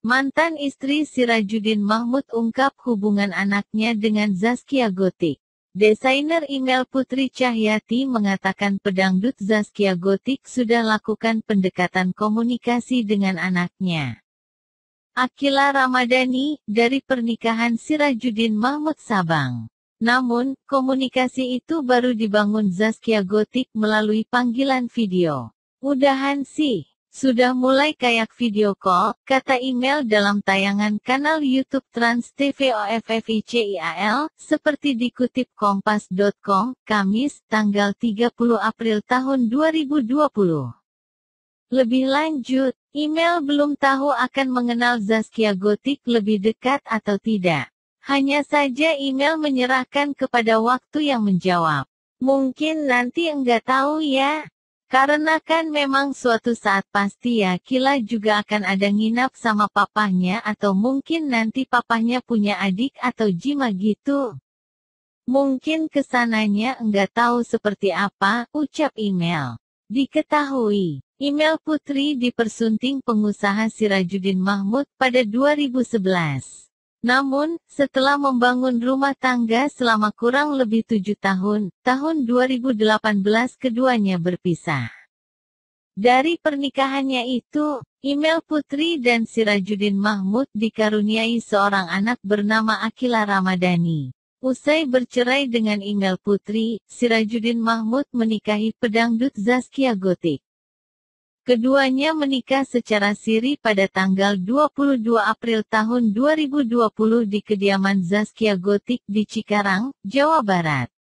Mantan istri Sirajudin Mahmud ungkap hubungan anaknya dengan Zaskia Gotik. Desainer email Putri Cahyati mengatakan pedangdut Zaskia Gotik sudah lakukan pendekatan komunikasi dengan anaknya. Akila Ramadhani, dari pernikahan Sirajudin Mahmud Sabang. Namun, komunikasi itu baru dibangun Zaskia Gotik melalui panggilan video. Udahan sih. Sudah mulai kayak video call, kata email dalam tayangan kanal YouTube Trans TV OFFICIAL, seperti dikutip kompas.com, Kamis, tanggal 30 April tahun 2020. Lebih lanjut, email belum tahu akan mengenal Zaskia Gotik lebih dekat atau tidak. Hanya saja email menyerahkan kepada waktu yang menjawab. Mungkin nanti enggak tahu ya. Karena kan memang suatu saat pasti ya Kila juga akan ada nginap sama papahnya atau mungkin nanti papahnya punya adik atau Jima gitu. Mungkin kesananya enggak tahu seperti apa, ucap email. Diketahui, email Putri dipersunting pengusaha Sirajudin Mahmud pada 2011. Namun, setelah membangun rumah tangga selama kurang lebih tujuh tahun, tahun 2018 keduanya berpisah. Dari pernikahannya itu, Imel Putri dan Sirajudin Mahmud dikaruniai seorang anak bernama Akila Ramadhani. Usai bercerai dengan Imel Putri, Sirajudin Mahmud menikahi pedangdut Zaskia Gotik. Keduanya menikah secara siri pada tanggal 22 April tahun 2020 di kediaman Zaskia Gotik di Cikarang, Jawa Barat.